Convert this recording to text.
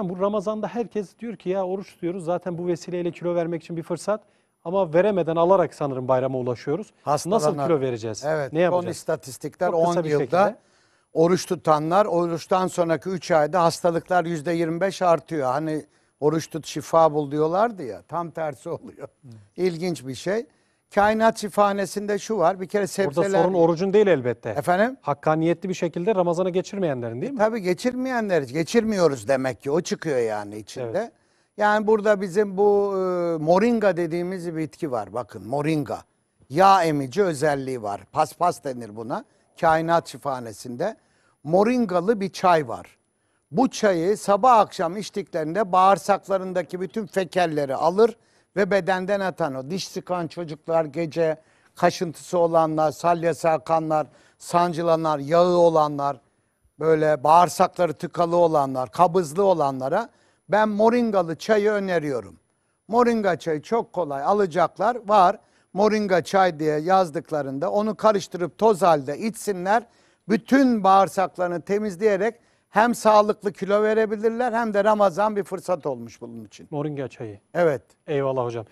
Hocam bu Ramazan'da herkes diyor ki ya oruç tutuyoruz zaten bu vesileyle kilo vermek için bir fırsat. Ama veremeden alarak sanırım bayrama ulaşıyoruz. Nasıl kilo vereceğiz? Evet, ne yapacağız? Son istatistikler 10 yılda şekilde. oruç tutanlar oruçtan sonraki 3 ayda hastalıklar %25 artıyor. Hani oruç tut şifa bul diyorlardı ya tam tersi oluyor. Hı. İlginç bir şey. Kainat şifahanesinde şu var. Bir kere sebzeler... Burada sorun orucun değil elbette. Efendim? Hakkaniyetli bir şekilde Ramazan'ı geçirmeyenlerin değil mi? E, tabii geçirmeyenler. Geçirmiyoruz demek ki. O çıkıyor yani içinde. Evet. Yani burada bizim bu e, moringa dediğimiz bitki var. Bakın moringa. Yağ emici özelliği var. Paspas denir buna. Kainat şifahanesinde. Moringalı bir çay var. Bu çayı sabah akşam içtiklerinde bağırsaklarındaki bütün fekelleri alır ve bedenden atan o. Diş sıkan çocuklar gece, kaşıntısı olanlar, salyası akanlar, sancılanlar, yağı olanlar, böyle bağırsakları tıkalı olanlar, kabızlı olanlara ben moringalı çayı öneriyorum. Moringa çayı çok kolay alacaklar var. Moringa çay diye yazdıklarında onu karıştırıp toz halde içsinler. Bütün bağırsaklarını temizleyerek hem sağlıklı kilo verebilirler hem de Ramazan bir fırsat olmuş bunun için. Moringa çayı. Evet. Eyvallah hocam.